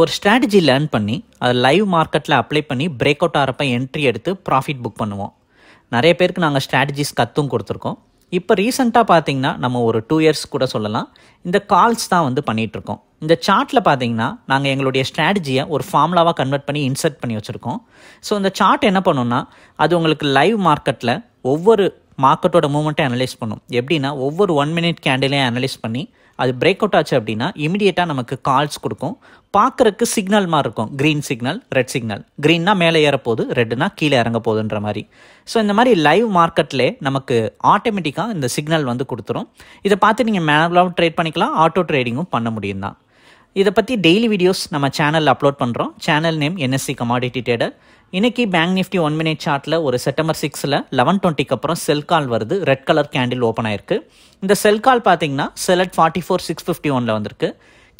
ஒரு strategy learn பண்ணி அதை லைவ் மார்க்கெட்டில் அப்ளை பண்ணி பிரேக் அவுட் ஆகிறப்ப என்ட்ரி எடுத்து ப்ராஃபிட் புக் பண்ணுவோம் நிறைய பேருக்கு நாங்கள் ஸ்ட்ராட்டஜிஸ் கற்றும் கொடுத்துருக்கோம் இப்போ ரீசெண்டாக பார்த்தீங்கன்னா நம்ம ஒரு டூ இயர்ஸ் கூட சொல்லலாம் இந்த கால்ஸ் தான் வந்து பண்ணிகிட்ருக்கோம் இந்த சார்ட்டில் பார்த்தீங்கன்னா நாங்கள் எங்களுடைய ஸ்ட்ராட்டஜியை ஒரு ஃபார்முலாவாக கன்வெர்ட் பண்ணி இன்சர்ட் பண்ணி வச்சுருக்கோம் ஸோ இந்த சார்ட் என்ன பண்ணுன்னா அது உங்களுக்கு லைவ் மார்க்கெட்டில் ஒவ்வொரு மார்க்கெட்டோட மூமெண்ட்டை அனலைஸ் பண்ணும் எப்படின்னா ஒவ்வொரு ஒன் மினிட் கேண்டிலையும் அனலைஸ் பண்ணி அது பிரேக் அவுட் ஆச்சு அப்படின்னா இமிடியேட்டாக நமக்கு கால்ஸ் கொடுக்கும் பார்க்குறக்கு சிக்னல் மாதிரி இருக்கும் க்ரீன் சிக்னல் ரெட் சிக்னல் க்ரீன்னா மேலே ஏற போகுது ரெட்னா கீழே இறங்க போகுதுன்ற மாதிரி ஸோ இந்த மாதிரி லைவ் மார்க்கெட்டில் நமக்கு ஆட்டோமேட்டிக்காக இந்த சிக்னல் வந்து கொடுத்துரும் இதை பார்த்து நீங்கள் மேனுவலாகவும் ட்ரேட் பண்ணிக்கலாம் ஆட்டோ ட்ரேடிங்கும் பண்ண முடியும் தான் இதை பற்றி டெய்லி வீடியோஸ் நம்ம சேனலில் அப்லோட் பண்ணுறோம் channel name NSC commodity trader இன்றைக்கி பேங்க் நிஃப்டி ஒன் மினிட் சார்ட்டில் ஒரு செப்டம்பர் சிக்ஸில் லெவன் டுவெண்ட்டிக்கு அப்புறம் செல் கால் வருது ரெட் கலர் கேண்டில் ஓப்பன் ஆயிருக்கு இந்த செல் கால் பார்த்தீங்கன்னா செலட் ஃபார்ட்டி ஃபோர் சிக்ஸ் ஃபிஃப்டி ஒனில் வந்திருக்கு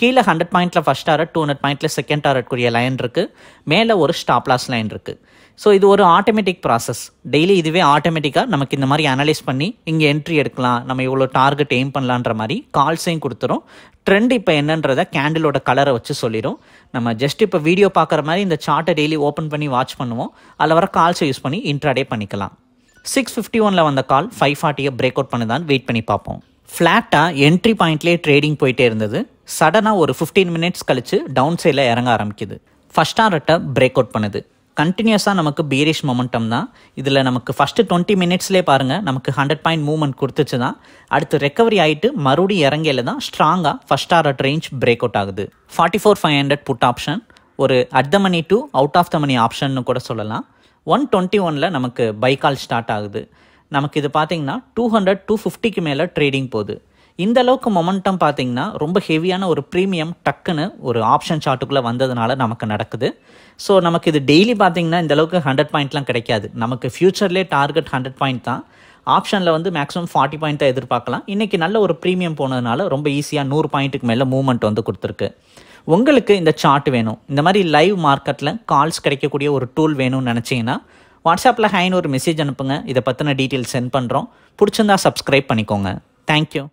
கீழே ஹண்ட்ரட் பாயிண்ட்டில் ஃபஸ்ட் டாரட் டூ ஹண்ட்ரட் பாயிண்ட்டில் செகண்ட் டாரட்குரிய லைன் இருக்குது மேலே ஒரு ஸ்டாப்லாஸ் லைன் இருக்குது ஸோ இது ஒரு ஆட்டோமேட்டிக் ப்ராசஸ் டெய்லி இதுவே ஆட்டோமேட்டிக்காக நமக்கு இந்த மாதிரி அனலைஸ் பண்ணி இங்கே என்ட்ரி எடுக்கலாம் நம்ம இவ்வளோ டார்கெட் எய்ம் பண்ணலான்ற மாதிரி கால்ஸையும் கொடுத்துரும் ட்ரெண்ட் இப்போ என்னன்றதை கேண்டிலோட கலரை வச்சு சொல்லிடும் நம்ம ஜஸ்ட் இப்போ வீடியோ பார்க்குற மாதிரி இந்த சார்ட்டை டெய்லி ஓப்பன் பண்ணி வாட்ச் பண்ணுவோம் அதில் வர கால்ஸை யூஸ் பண்ணி இன்ட்ராடே பண்ணிக்கலாம் சிக்ஸ் ஃபிஃப்டி ஒனில் வந்த கால் ஃபைவ் ஃபார்ட்டியை பிரேக் அவுட் பண்ணி தான் வெயிட் பண்ணி பார்ப்போம் ஃப்ளாட்டாக என்ட்ரி பாயிண்ட்லேயே ட்ரேடிங் போயிட்டே இருந்தது சடனாக ஒரு ஃபிஃப்டீன் மினிட்ஸ் கழித்து டவுன் சைடில் இறங்க ஆரம்பிக்குது ஃபஸ்ட் ஆர்டர்ட்டை பிரேக் அவுட் பண்ணுது கண்டினியூஸாக நமக்கு பீரிஷ் மொமெண்டம் தான் இதில் நமக்கு ஃபஸ்ட்டு டுவெண்ட்டி மினிட்ஸ்லேயே பாருங்கள் நமக்கு ஹண்ட்ரட் பாயிண்ட் மூவ்மெண்ட் கொடுத்துச்சு தான் அடுத்து ரெக்கவரி ஆகிட்டு மறுபடியும் இறங்கையில் தான் ஸ்ட்ராங்காக first target range break out ஆகுது forty four five hundred put option ஒரு at the money to out of the money ஆப்ஷன்னு கூட சொல்லலாம் ஒன் டுவெண்ட்டி ஒனில் நமக்கு பைக்கால் ஸ்டார்ட் ஆகுது நமக்கு இது பார்த்தீங்கன்னா டூ ஹண்ட்ரட் டூ ஃபிஃப்டிக்கு மேலே ட்ரேடிங் போகுது இந்த அளவுக்கு மொமெண்டம் பார்த்தீங்கன்னா ரொம்ப ஹெவியான ஒரு ப்ரீமியம் டக்குன்னு ஒரு ஆப்ஷன் சார்ட்டுக்குள்ளே வந்ததுனால நமக்கு நடக்குது ஸோ நமக்கு இது டெய்லி பார்த்தீங்கன்னா இந்தளவுக்கு ஹண்ட்ரட் பாயிண்ட்லாம் கிடைக்காது நமக்கு ஃப்யூச்சர்லேயே டார்கெட் ஹண்ட்ரட் பாயிண்ட் தான் ஆப்ஷனில் வந்து மேக்ஸிமம் ஃபார்ட்டி பாயிண்ட் தான் எதிர்பார்க்கலாம் இன்றைக்கி நல்ல ஒரு ப்ரீமியம் போனதுனால ரொம்ப ஈஸியாக நூறு பாயிண்ட்டுக்கு மேலே மூவ்மெண்ட் வந்து கொடுத்துருக்கு உங்களுக்கு இந்த சார்ட் வேணும் இந்த மாதிரி லைவ் மார்க்கெட்டில் கால்ஸ் கிடைக்கக்கூடிய ஒரு டூல் வேணும்னு நினச்சிங்கன்னா வாட்ஸ்அப்பில் ஹைன்னு ஒரு மெசேஜ் அனுப்புங்க இதை பற்றின டீட்டெயில்ஸ் சென்ட் பண்ணுறோம் பிடிச்சிருந்தா சப்ஸ்கிரைப் பண்ணிக்கோங்க தேங்க்யூ